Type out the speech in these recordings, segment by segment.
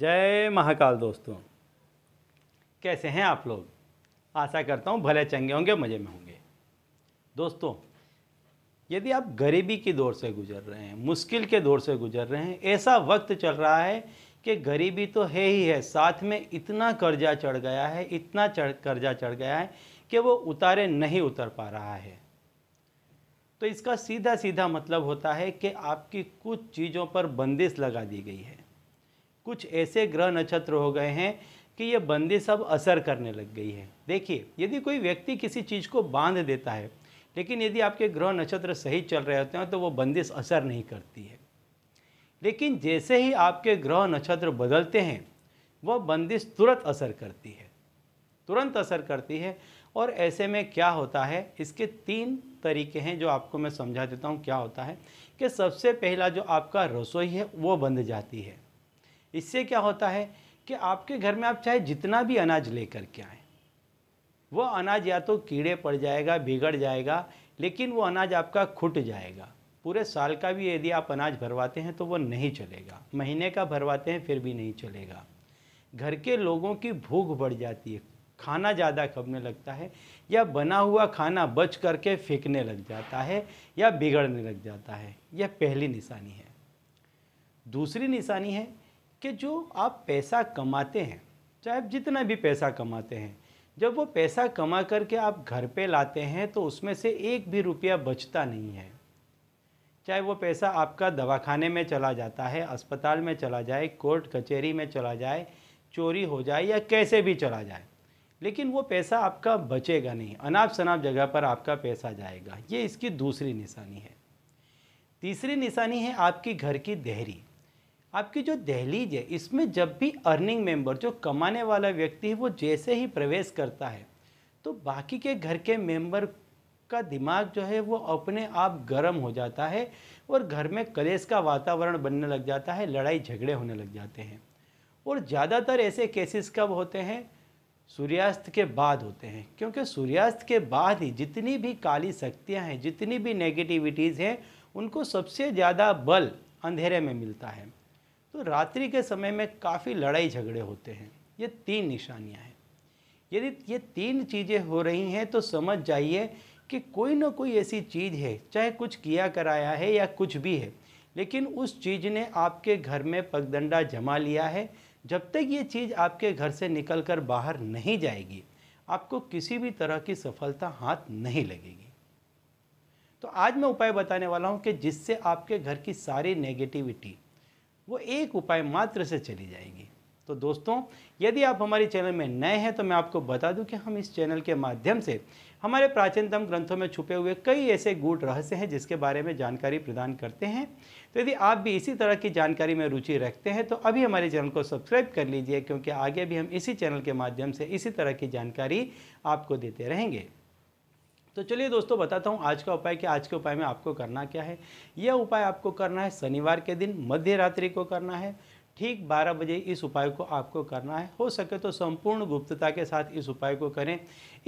जय महाकाल दोस्तों कैसे हैं आप लोग आशा करता हूँ भले चंगे होंगे मज़े में होंगे दोस्तों यदि आप गरीबी के दौर से गुजर रहे हैं मुश्किल के दौर से गुजर रहे हैं ऐसा वक्त चल रहा है कि गरीबी तो है ही है साथ में इतना कर्जा चढ़ गया है इतना चढ़ कर्जा चढ़ गया है कि वो उतारे नहीं उतर पा रहा है तो इसका सीधा सीधा मतलब होता है कि आपकी कुछ चीज़ों पर बंदिश लगा दी गई है कुछ ऐसे ग्रह नक्षत्र हो गए हैं कि ये बंदी सब असर करने लग गई है देखिए यदि कोई व्यक्ति किसी चीज़ को बांध देता है लेकिन यदि आपके ग्रह नक्षत्र सही चल रहे होते हैं तो वो बंदिश असर नहीं करती है लेकिन जैसे ही आपके ग्रह नक्षत्र बदलते हैं वह बंदिश तुरंत असर करती है तुरंत असर करती है और ऐसे में क्या होता है इसके तीन तरीके हैं जो आपको मैं समझा देता हूँ क्या होता है कि सबसे पहला जो आपका रसोई है वो बंद जाती है इससे क्या होता है कि आपके घर में आप चाहे जितना भी अनाज लेकर के आए वो अनाज या तो कीड़े पड़ जाएगा बिगड़ जाएगा लेकिन वो अनाज आपका खुट जाएगा पूरे साल का भी यदि आप अनाज भरवाते हैं तो वो नहीं चलेगा महीने का भरवाते हैं फिर भी नहीं चलेगा घर के लोगों की भूख बढ़ जाती है खाना ज़्यादा खपने लगता है या बना हुआ खाना बच करके फेंकने लग जाता है या बिगड़ने लग जाता है यह पहली निशानी है दूसरी निशानी है कि जो आप पैसा कमाते हैं चाहे आप जितना भी पैसा कमाते हैं जब वो पैसा कमा करके आप घर पे लाते हैं तो उसमें से एक भी रुपया बचता नहीं है चाहे वो पैसा आपका दवाखाने में चला जाता है अस्पताल में चला जाए कोर्ट कचहरी में चला जाए चोरी हो जाए या कैसे भी चला जाए लेकिन वो पैसा आपका बचेगा नहीं अनाप शनाप जगह पर आपका पैसा जाएगा ये इसकी दूसरी निशानी है तीसरी निशानी है आपकी घर की देहरी आपकी जो दहलीज है इसमें जब भी अर्निंग मेंबर जो कमाने वाला व्यक्ति है वो जैसे ही प्रवेश करता है तो बाकी के घर के मेंबर का दिमाग जो है वो अपने आप गर्म हो जाता है और घर में कलेश का वातावरण बनने लग जाता है लड़ाई झगड़े होने लग जाते हैं और ज़्यादातर ऐसे केसेस कब होते हैं सूर्यास्त के बाद होते हैं क्योंकि सूर्यास्त के बाद ही जितनी भी काली शक्तियाँ हैं जितनी भी नेगेटिविटीज़ हैं उनको सबसे ज़्यादा बल अंधेरे में मिलता है तो रात्रि के समय में काफ़ी लड़ाई झगड़े होते हैं ये तीन निशानियाँ हैं यदि ये तीन चीज़ें हो रही हैं तो समझ जाइए कि कोई ना कोई ऐसी चीज़ है चाहे कुछ किया कराया है या कुछ भी है लेकिन उस चीज़ ने आपके घर में पगडंडा जमा लिया है जब तक ये चीज़ आपके घर से निकल कर बाहर नहीं जाएगी आपको किसी भी तरह की सफलता हाथ नहीं लगेगी तो आज मैं उपाय बताने वाला हूँ कि जिससे आपके घर की सारी नेगेटिविटी वो एक उपाय मात्र से चली जाएगी तो दोस्तों यदि आप हमारे चैनल में नए हैं तो मैं आपको बता दूं कि हम इस चैनल के माध्यम से हमारे प्राचीनतम ग्रंथों में छुपे हुए कई ऐसे गूढ़ रहस्य हैं जिसके बारे में जानकारी प्रदान करते हैं तो यदि आप भी इसी तरह की जानकारी में रुचि रखते हैं तो अभी हमारे चैनल को सब्सक्राइब कर लीजिए क्योंकि आगे भी हम इसी चैनल के माध्यम से इसी तरह की जानकारी आपको देते रहेंगे तो चलिए दोस्तों बताता हूँ आज का उपाय कि आज के उपाय में आपको करना क्या है यह उपाय आपको करना है शनिवार के दिन मध्य रात्रि को करना है ठीक 12 बजे इस उपाय को आपको करना है हो सके तो संपूर्ण गुप्तता के साथ इस उपाय को करें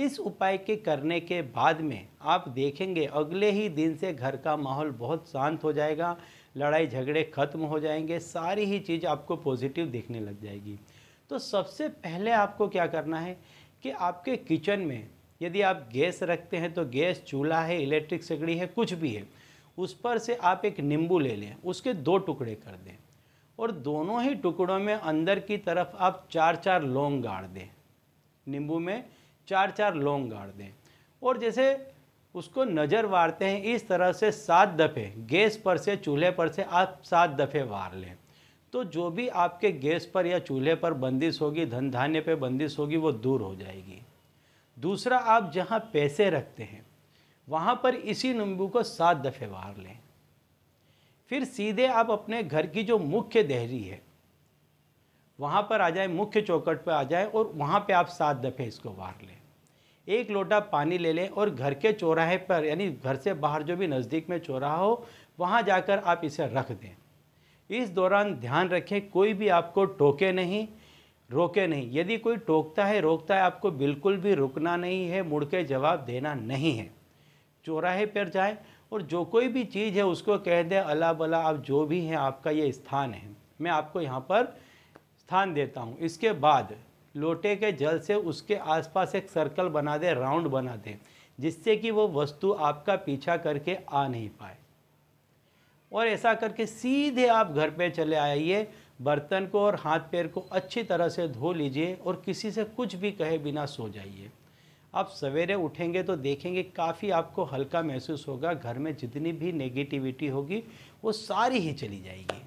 इस उपाय के करने के बाद में आप देखेंगे अगले ही दिन से घर का माहौल बहुत शांत हो जाएगा लड़ाई झगड़े खत्म हो जाएंगे सारी ही चीज़ आपको पॉजिटिव देखने लग जाएगी तो सबसे पहले आपको क्या करना है कि आपके किचन में यदि आप गैस रखते हैं तो गैस चूल्हा है इलेक्ट्रिक सगड़ी है कुछ भी है उस पर से आप एक नींबू ले लें उसके दो टुकड़े कर दें और दोनों ही टुकड़ों में अंदर की तरफ आप चार चार लौंग गाड़ दें नींबू में चार चार लौंग गाड़ दें और जैसे उसको नज़र वारते हैं इस तरह से सात दफ़े गैस पर से चूल्हे पर से आप सात दफ़े वार लें तो जो भी आपके गैस पर या चूल्हे पर बंदिश होगी धन धान्य पर बंदिश होगी वो दूर हो जाएगी दूसरा आप जहाँ पैसे रखते हैं वहाँ पर इसी नींबू को सात दफ़े वार लें फिर सीधे आप अपने घर की जो मुख्य दहरी है वहाँ पर आ जाए मुख्य चौकट पर आ जाए और वहाँ पे आप सात दफ़े इसको वार लें एक लोटा पानी ले लें और घर के चौराहे पर यानी घर से बाहर जो भी नज़दीक में चौराहा हो वहाँ जाकर आप इसे रख दें इस दौरान ध्यान रखें कोई भी आपको टोके नहीं रोके नहीं यदि कोई टोकता है रोकता है आपको बिल्कुल भी रुकना नहीं है मुड़ के जवाब देना नहीं है चौराहे पर जाए और जो कोई भी चीज़ है उसको कह दे अला बला आप जो भी हैं आपका ये स्थान है मैं आपको यहाँ पर स्थान देता हूँ इसके बाद लोटे के जल से उसके आसपास एक सर्कल बना दे राउंड बना दे जिससे कि वो वस्तु आपका पीछा करके आ नहीं पाए और ऐसा करके सीधे आप घर पे चले आइए बर्तन को और हाथ पैर को अच्छी तरह से धो लीजिए और किसी से कुछ भी कहे बिना सो जाइए आप सवेरे उठेंगे तो देखेंगे काफ़ी आपको हल्का महसूस होगा घर में जितनी भी नेगेटिविटी होगी वो सारी ही चली जाएगी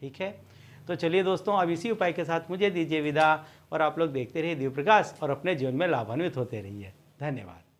ठीक है तो चलिए दोस्तों अब इसी उपाय के साथ मुझे दीजिए विदा और आप लोग देखते रहिए दीव प्रकाश और अपने जीवन में लाभान्वित होते रहिए धन्यवाद